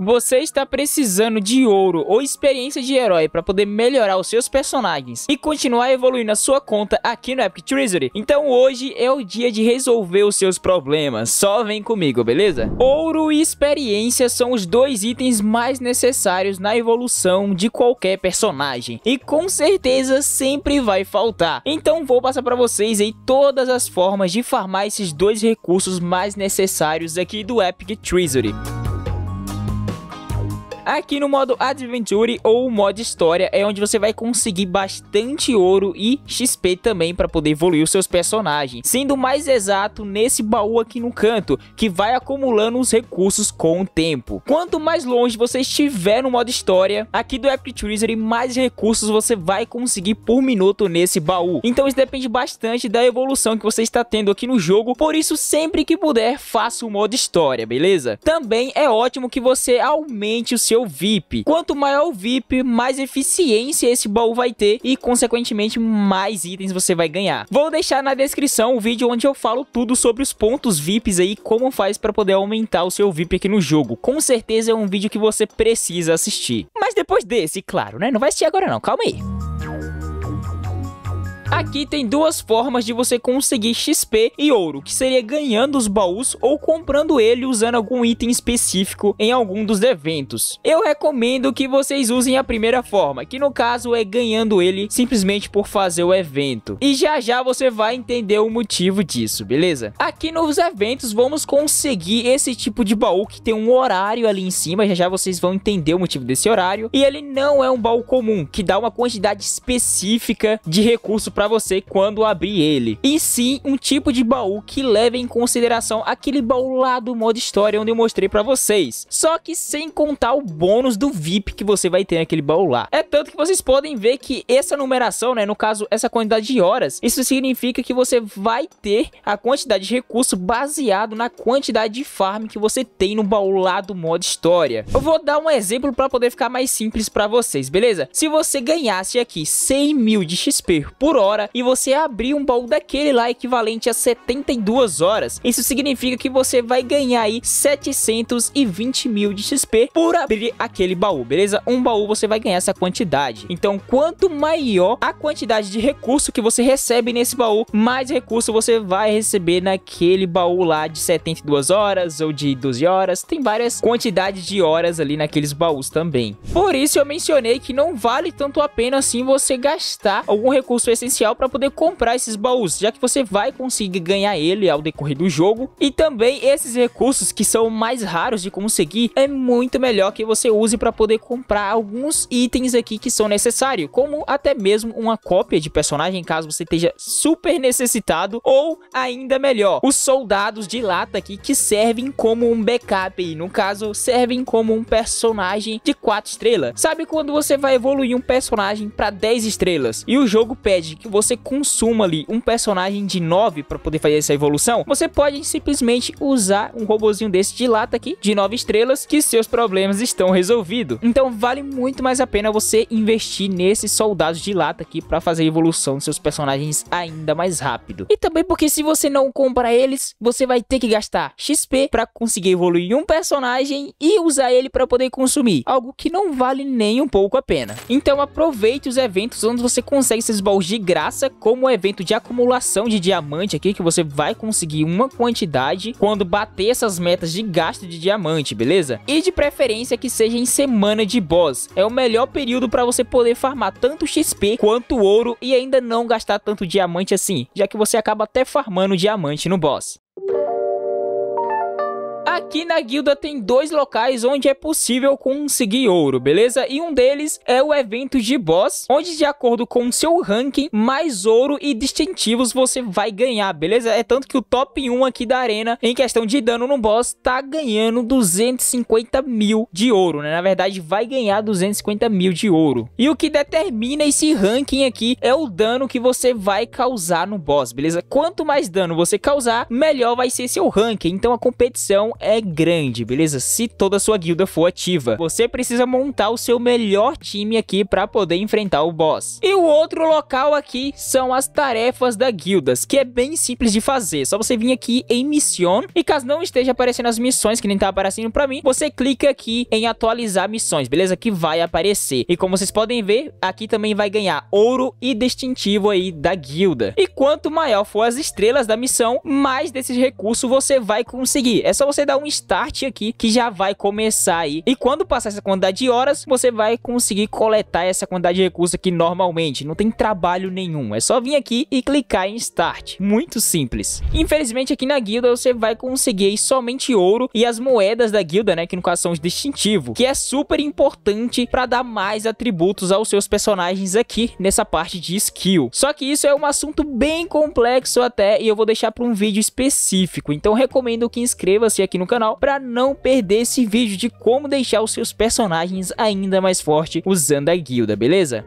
Você está precisando de ouro ou experiência de herói para poder melhorar os seus personagens e continuar evoluindo a sua conta aqui no Epic Treasury? Então hoje é o dia de resolver os seus problemas, só vem comigo, beleza? Ouro e experiência são os dois itens mais necessários na evolução de qualquer personagem e com certeza sempre vai faltar. Então vou passar para vocês aí todas as formas de farmar esses dois recursos mais necessários aqui do Epic Treasury. Aqui no modo Adventure ou modo História é onde você vai conseguir bastante ouro e XP também para poder evoluir os seus personagens. Sendo mais exato nesse baú aqui no canto, que vai acumulando os recursos com o tempo. Quanto mais longe você estiver no modo História, aqui do Epic Treasury, mais recursos você vai conseguir por minuto nesse baú. Então isso depende bastante da evolução que você está tendo aqui no jogo, por isso sempre que puder, faça o modo História, beleza? Também é ótimo que você aumente o seu VIP. Quanto maior o VIP, mais eficiência esse baú vai ter e, consequentemente, mais itens você vai ganhar. Vou deixar na descrição o vídeo onde eu falo tudo sobre os pontos VIPs aí, como faz para poder aumentar o seu VIP aqui no jogo. Com certeza é um vídeo que você precisa assistir. Mas depois desse, claro, né? Não vai assistir agora não, calma aí. Aqui tem duas formas de você conseguir XP e ouro, que seria ganhando os baús ou comprando ele usando algum item específico em algum dos eventos. Eu recomendo que vocês usem a primeira forma, que no caso é ganhando ele simplesmente por fazer o evento. E já já você vai entender o motivo disso, beleza? Aqui nos eventos vamos conseguir esse tipo de baú que tem um horário ali em cima, já já vocês vão entender o motivo desse horário. E ele não é um baú comum, que dá uma quantidade específica de recurso para você quando abrir ele. E sim, um tipo de baú que leva em consideração aquele baú lá do modo história onde eu mostrei para vocês. Só que sem contar o bônus do VIP que você vai ter naquele baú lá. É tanto que vocês podem ver que essa numeração, né, no caso, essa quantidade de horas, isso significa que você vai ter a quantidade de recurso baseado na quantidade de farm que você tem no baú lá do modo história. Eu vou dar um exemplo para poder ficar mais simples para vocês, beleza? Se você ganhasse aqui 100 mil de XP por hora, hora e você abrir um baú daquele lá equivalente a 72 horas. Isso significa que você vai ganhar aí 720 mil de XP por abrir aquele baú, beleza? Um baú você vai ganhar essa quantidade. Então, quanto maior a quantidade de recurso que você recebe nesse baú, mais recurso você vai receber naquele baú lá de 72 horas ou de 12 horas. Tem várias quantidades de horas ali naqueles baús também. Por isso eu mencionei que não vale tanto a pena assim você gastar algum recurso essencial especial para poder comprar esses baús, já que você vai conseguir ganhar ele ao decorrer do jogo. E também esses recursos que são mais raros de conseguir, é muito melhor que você use para poder comprar alguns itens aqui que são necessários, como até mesmo uma cópia de personagem caso você esteja super necessitado, ou ainda melhor, os soldados de lata aqui que servem como um backup, e no caso servem como um personagem de 4 estrelas. Sabe quando você vai evoluir um personagem para 10 estrelas e o jogo pede que que você consuma ali um personagem de 9 para poder fazer essa evolução, você pode simplesmente usar um robozinho desse de lata aqui, de 9 estrelas, que seus problemas estão resolvidos. Então vale muito mais a pena você investir nesses soldados de lata aqui para fazer a evolução dos seus personagens ainda mais rápido. E também porque se você não comprar eles, você vai ter que gastar XP para conseguir evoluir um personagem e usar ele para poder consumir, algo que não vale nem um pouco a pena. Então aproveite os eventos onde você consegue esses baús de graça graça, como o evento de acumulação de diamante aqui, que você vai conseguir uma quantidade quando bater essas metas de gasto de diamante, beleza? E de preferência que seja em semana de boss. É o melhor período para você poder farmar tanto XP quanto ouro e ainda não gastar tanto diamante assim, já que você acaba até farmando diamante no boss. Aqui na guilda tem dois locais onde é possível conseguir ouro, beleza? E um deles é o evento de boss, onde de acordo com o seu ranking, mais ouro e distintivos você vai ganhar, beleza? É tanto que o top 1 aqui da arena, em questão de dano no boss, tá ganhando 250 mil de ouro, né? Na verdade, vai ganhar 250 mil de ouro. E o que determina esse ranking aqui é o dano que você vai causar no boss, beleza? Quanto mais dano você causar, melhor vai ser seu ranking. Então a competição é é grande, beleza? Se toda a sua guilda for ativa, você precisa montar o seu melhor time aqui para poder enfrentar o boss. E o outro local aqui são as tarefas da guildas, que é bem simples de fazer, só você vir aqui em missão e caso não esteja aparecendo as missões, que nem tá aparecendo para mim, você clica aqui em atualizar missões, beleza? Que vai aparecer. E como vocês podem ver, aqui também vai ganhar ouro e distintivo aí da guilda. E quanto maior for as estrelas da missão, mais desses recursos você vai conseguir. É só você dar um start aqui que já vai começar aí. E quando passar essa quantidade de horas, você vai conseguir coletar essa quantidade de recursos aqui normalmente. Não tem trabalho nenhum. É só vir aqui e clicar em start. Muito simples. Infelizmente aqui na guilda você vai conseguir somente ouro e as moedas da guilda, né? Que no caso são os distintivo, que é super importante para dar mais atributos aos seus personagens aqui nessa parte de skill. Só que isso é um assunto bem complexo até e eu vou deixar para um vídeo específico. Então recomendo que inscreva-se aqui no canal para não perder esse vídeo de como deixar os seus personagens ainda mais forte usando a guilda, beleza?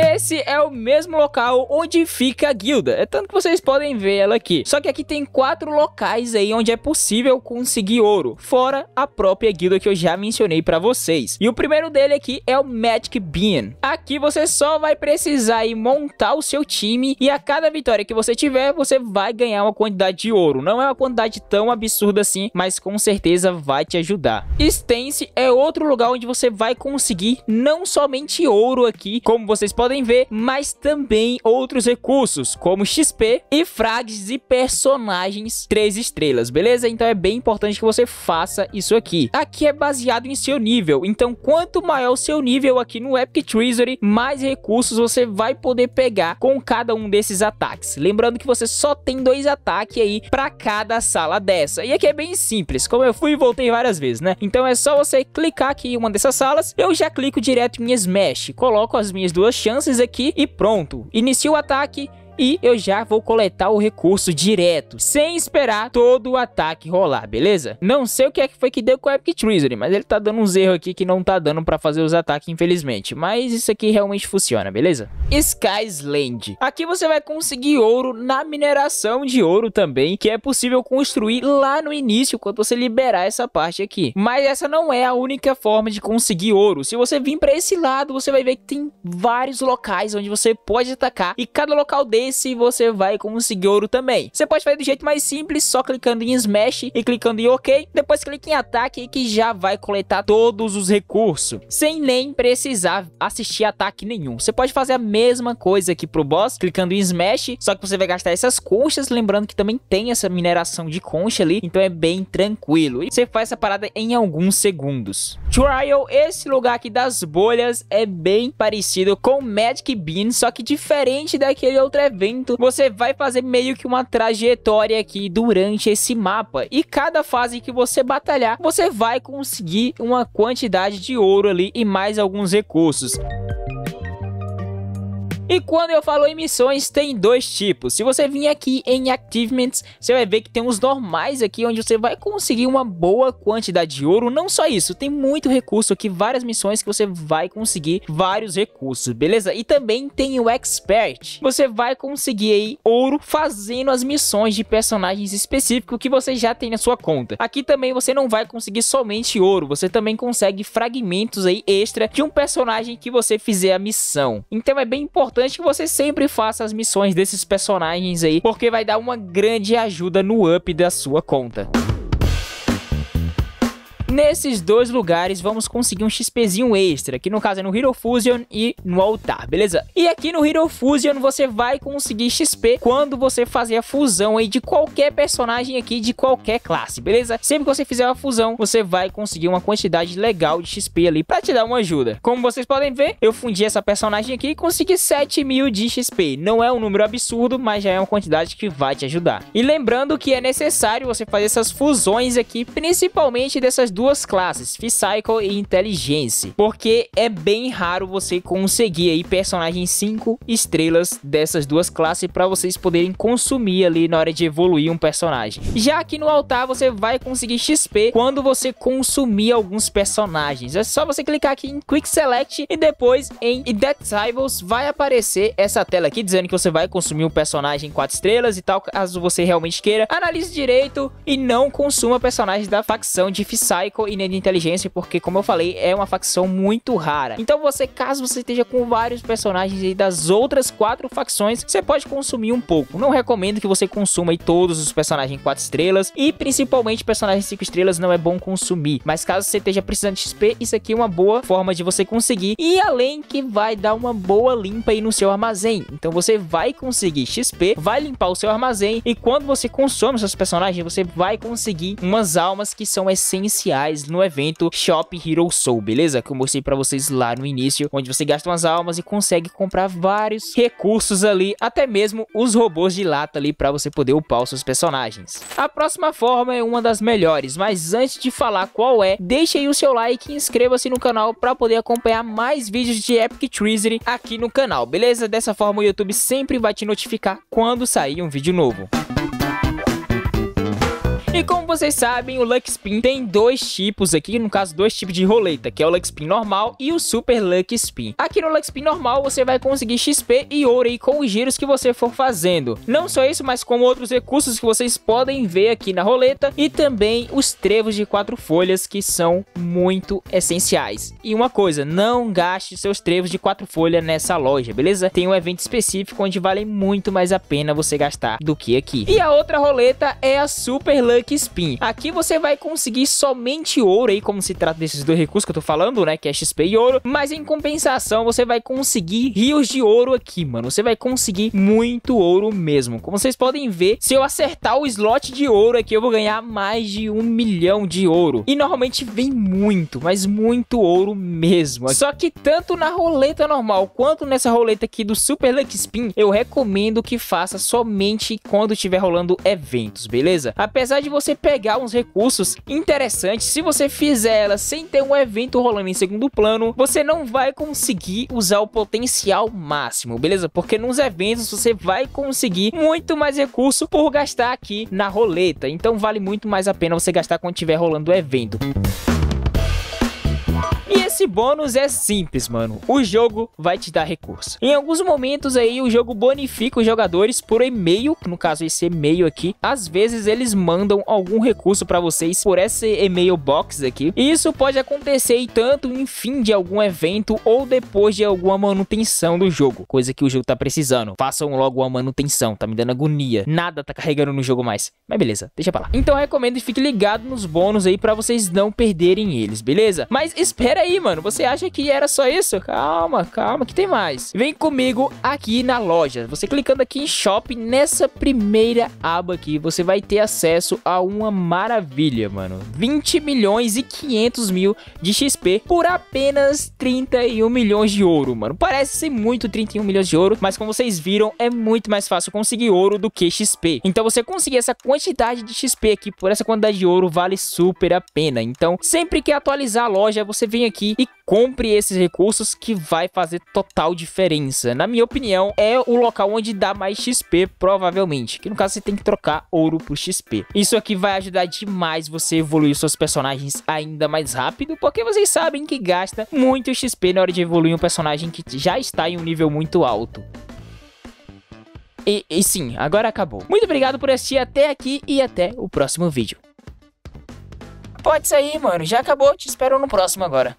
Esse é o mesmo local onde fica a guilda, é tanto que vocês podem ver ela aqui. Só que aqui tem quatro locais aí onde é possível conseguir ouro, fora a própria guilda que eu já mencionei pra vocês. E o primeiro dele aqui é o Magic Bean. Aqui você só vai precisar montar o seu time e a cada vitória que você tiver, você vai ganhar uma quantidade de ouro. Não é uma quantidade tão absurda assim, mas com certeza vai te ajudar. Stance é outro lugar onde você vai conseguir não somente ouro aqui, como vocês podem podem ver, mas também outros recursos, como XP e frags e personagens 3 estrelas, beleza? Então é bem importante que você faça isso aqui. Aqui é baseado em seu nível, então quanto maior o seu nível aqui no Epic Treasury, mais recursos você vai poder pegar com cada um desses ataques. Lembrando que você só tem dois ataques aí para cada sala dessa. E aqui é bem simples, como eu fui e voltei várias vezes, né? Então é só você clicar aqui em uma dessas salas, eu já clico direto em Smash, coloco as minhas duas chances aqui e pronto. Inicia o ataque e eu já vou coletar o recurso direto, sem esperar todo o ataque rolar, beleza? Não sei o que é que foi que deu com o Epic Treasury, mas ele tá dando uns erros aqui que não tá dando pra fazer os ataques, infelizmente. Mas isso aqui realmente funciona, beleza? Skysland. Aqui você vai conseguir ouro na mineração de ouro também, que é possível construir lá no início, quando você liberar essa parte aqui. Mas essa não é a única forma de conseguir ouro. Se você vir pra esse lado, você vai ver que tem vários locais onde você pode atacar, e cada local dele se você vai conseguir ouro também. Você pode fazer do jeito mais simples, só clicando em Smash e clicando em OK. Depois clique em Ataque que já vai coletar todos os recursos, sem nem precisar assistir ataque nenhum. Você pode fazer a mesma coisa aqui pro boss, clicando em Smash, só que você vai gastar essas conchas, lembrando que também tem essa mineração de concha ali, então é bem tranquilo. E você faz essa parada em alguns segundos. Trial, esse lugar aqui das bolhas é bem parecido com Magic Bean, só que diferente daquele outro evento evento, você vai fazer meio que uma trajetória aqui durante esse mapa. E cada fase que você batalhar, você vai conseguir uma quantidade de ouro ali e mais alguns recursos. E quando eu falo em missões, tem dois tipos. Se você vir aqui em Activements, você vai ver que tem uns normais aqui, onde você vai conseguir uma boa quantidade de ouro. Não só isso, tem muito recurso aqui, várias missões que você vai conseguir vários recursos, beleza? E também tem o Expert. Você vai conseguir aí ouro fazendo as missões de personagens específicos que você já tem na sua conta. Aqui também você não vai conseguir somente ouro, você também consegue fragmentos aí extra de um personagem que você fizer a missão. Então é bem importante importante que você sempre faça as missões desses personagens aí, porque vai dar uma grande ajuda no up da sua conta. Nesses dois lugares vamos conseguir um XPzinho extra, que no caso é no Hero Fusion e no altar, beleza? E aqui no Hero Fusion você vai conseguir XP quando você fazer a fusão aí de qualquer personagem aqui de qualquer classe, beleza? Sempre que você fizer uma fusão, você vai conseguir uma quantidade legal de XP ali pra te dar uma ajuda. Como vocês podem ver, eu fundi essa personagem aqui e consegui 7 mil de XP. Não é um número absurdo, mas já é uma quantidade que vai te ajudar. E lembrando que é necessário você fazer essas fusões aqui, principalmente dessas duas classes, Psycho e Inteligência, porque é bem raro você conseguir aí personagens 5 estrelas dessas duas classes para vocês poderem consumir ali na hora de evoluir um personagem. Já que no altar você vai conseguir XP quando você consumir alguns personagens. É só você clicar aqui em Quick Select e depois em Deductibles vai aparecer essa tela aqui dizendo que você vai consumir um personagem 4 estrelas e tal, caso você realmente queira. Analise direito e não consuma personagens da facção de Psycho Psycho e nem de inteligência, porque como eu falei, é uma facção muito rara. Então você, caso você esteja com vários personagens aí das outras quatro facções, você pode consumir um pouco. Não recomendo que você consuma aí todos os personagens 4 estrelas e principalmente personagens 5 estrelas não é bom consumir. Mas caso você esteja precisando de XP, isso aqui é uma boa forma de você conseguir e além que vai dar uma boa limpa aí no seu armazém. Então você vai conseguir XP, vai limpar o seu armazém e quando você consome seus personagens, você vai conseguir umas almas que são essenciais reais no evento Shop Hero Soul, beleza? Que eu mostrei pra vocês lá no início, onde você gasta umas almas e consegue comprar vários recursos ali, até mesmo os robôs de lata ali pra você poder upar os seus personagens. A próxima forma é uma das melhores, mas antes de falar qual é, deixe aí o seu like e inscreva-se no canal pra poder acompanhar mais vídeos de Epic Treasury aqui no canal, beleza? Dessa forma o YouTube sempre vai te notificar quando sair um vídeo novo. E como vocês sabem, o Luck Spin tem dois tipos aqui, no caso dois tipos de roleta, que é o Luck Spin normal e o Super Luck Spin. Aqui no Luck Spin normal você vai conseguir XP e ouro aí com os giros que você for fazendo. Não só isso, mas como outros recursos que vocês podem ver aqui na roleta e também os trevos de quatro folhas que são muito essenciais. E uma coisa, não gaste seus trevos de quatro folhas nessa loja, beleza? Tem um evento específico onde vale muito mais a pena você gastar do que aqui. E a outra roleta é a Super Luck Luck Spin. Aqui você vai conseguir somente ouro aí, como se trata desses dois recursos que eu tô falando, né, que é XP e ouro, mas em compensação você vai conseguir rios de ouro aqui, mano. Você vai conseguir muito ouro mesmo. Como vocês podem ver, se eu acertar o slot de ouro aqui, eu vou ganhar mais de um milhão de ouro. E normalmente vem muito, mas muito ouro mesmo. Só que tanto na roleta normal quanto nessa roleta aqui do Super Luck Spin, eu recomendo que faça somente quando estiver rolando eventos, beleza? Apesar de de você pegar uns recursos interessantes, se você fizer ela sem ter um evento rolando em segundo plano, você não vai conseguir usar o potencial máximo, beleza? Porque nos eventos você vai conseguir muito mais recurso por gastar aqui na roleta, então vale muito mais a pena você gastar quando tiver rolando o evento. E esse bônus é simples, mano. O jogo vai te dar recurso. Em alguns momentos aí, o jogo bonifica os jogadores por e-mail, no caso esse e-mail aqui. Às vezes eles mandam algum recurso para vocês por esse e-mail box aqui. E isso pode acontecer tanto em fim de algum evento ou depois de alguma manutenção do jogo, coisa que o jogo tá precisando. Façam logo uma manutenção, tá me dando agonia. Nada tá carregando no jogo mais. Mas beleza, deixa pra lá. Então recomendo e fique ligado nos bônus aí para vocês não perderem eles, beleza? Mas espera aí, mano mano, você acha que era só isso? Calma, calma, que tem mais. Vem comigo aqui na loja. Você clicando aqui em shopping, nessa primeira aba aqui, você vai ter acesso a uma maravilha, mano. 20 milhões e 500 mil de XP por apenas 31 milhões de ouro, mano. Parece ser muito 31 milhões de ouro, mas como vocês viram, é muito mais fácil conseguir ouro do que XP. Então você conseguir essa quantidade de XP aqui por essa quantidade de ouro vale super a pena. Então sempre que atualizar a loja, você vem aqui e compre esses recursos que vai fazer total diferença. Na minha opinião, é o local onde dá mais XP, provavelmente. Que no caso você tem que trocar ouro por XP. Isso aqui vai ajudar demais você evoluir seus personagens ainda mais rápido, porque vocês sabem que gasta muito XP na hora de evoluir um personagem que já está em um nível muito alto. E, e sim, agora acabou. Muito obrigado por assistir até aqui e até o próximo vídeo. Pode sair, mano. Já acabou. Te espero no próximo agora.